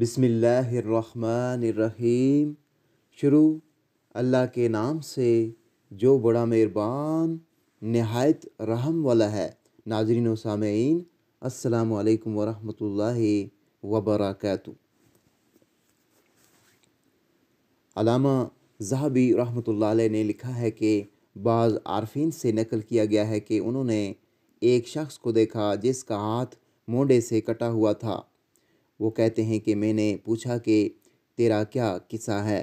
बिस्मिल्लाहिर्रहमानिर्रहीम शुरू अल्लाह के नाम से जो बड़ा मेहरबान नहायत रहम वाला है नाजरीन सामीन असलकम वरहमल वबरक अलामा जहाबी रहमतुल्लाह ने लिखा है कि बाज़ आरफिन से नकल किया गया है कि उन्होंने एक शख्स को देखा जिसका हाथ मोडे से कटा हुआ था वो कहते हैं कि मैंने पूछा कि तेरा क्या किस्सा है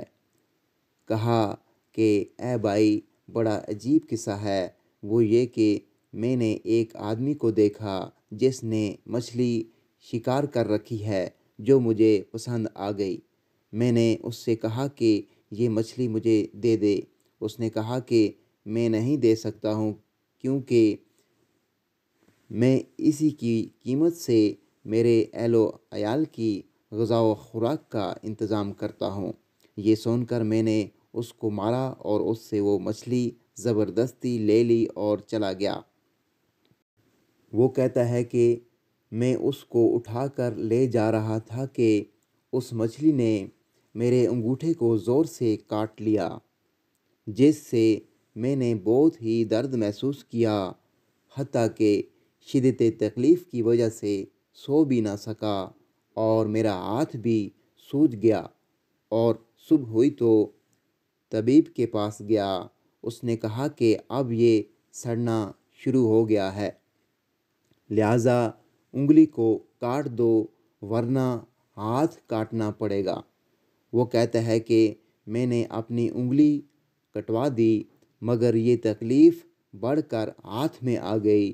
कहा कि ए भाई बड़ा अजीब किस्सा है वो ये कि मैंने एक आदमी को देखा जिसने मछली शिकार कर रखी है जो मुझे पसंद आ गई मैंने उससे कहा कि ये मछली मुझे दे दे उसने कहा कि मैं नहीं दे सकता हूँ क्योंकि मैं इसी की कीमत से मेरे एलो अयाल की गज़ा व ख़ुराक का इंतज़ाम करता हूँ ये सुनकर मैंने उसको मारा और उससे वो मछली ज़बरदस्ती ले ली और चला गया वो कहता है कि मैं उसको उठाकर ले जा रहा था कि उस मछली ने मेरे अंगूठे को ज़ोर से काट लिया जिससे मैंने बहुत ही दर्द महसूस किया हती कि शिदत तकलीफ़ की वजह से सो भी ना सका और मेरा हाथ भी सूज गया और सुबह हुई तो तबीब के पास गया उसने कहा कि अब ये सड़ना शुरू हो गया है लिहाजा उंगली को काट दो वरना हाथ काटना पड़ेगा वो कहता है कि मैंने अपनी उंगली कटवा दी मगर ये तकलीफ़ बढ़कर हाथ में आ गई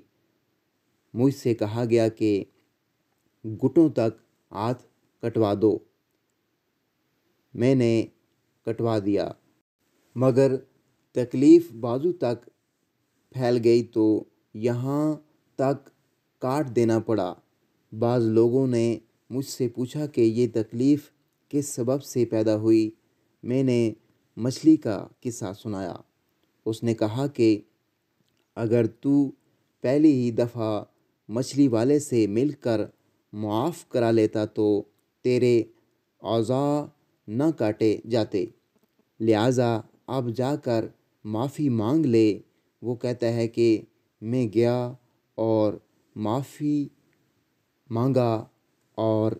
मुझसे कहा गया कि गुटों तक हाथ कटवा दो मैंने कटवा दिया मगर तकलीफ़ बाजू तक फैल गई तो यहाँ तक काट देना पड़ा बाज़ लोगों ने मुझसे पूछा कि ये तकलीफ़ किस सबब से पैदा हुई मैंने मछली का किस्सा सुनाया उसने कहा कि अगर तू पहली ही दफ़ा मछली वाले से मिलकर मुआफ़ करा लेता तो तेरे औज़ा न काटे जाते लिहाजा अब जाकर माफ़ी मांग ले वो कहता है कि मैं गया और माफ़ी मांगा और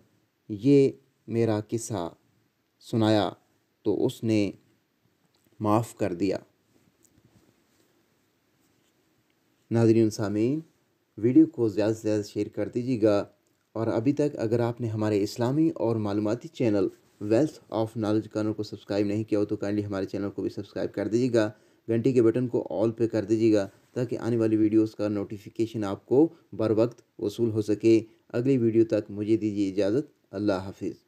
ये मेरा किस्सा सुनाया तो उसने माफ़ कर दिया नाजरीन सामीन वीडियो को ज़्यादा से ज़्यादा शेयर कर दीजिएगा और अभी तक अगर आपने हमारे इस्लामी और मालूमती चैनल वेल्थ ऑफ नॉलेज कानून को सब्सक्राइब नहीं किया हो तो काइंडली हमारे चैनल को भी सब्सक्राइब कर दीजिएगा घंटी के बटन को ऑल पे कर दीजिएगा ताकि आने वाली वीडियोस का नोटिफिकेशन आपको बर वक्त वसूल हो सके अगली वीडियो तक मुझे दीजिए इजाज़त अल्लाह हाफिज़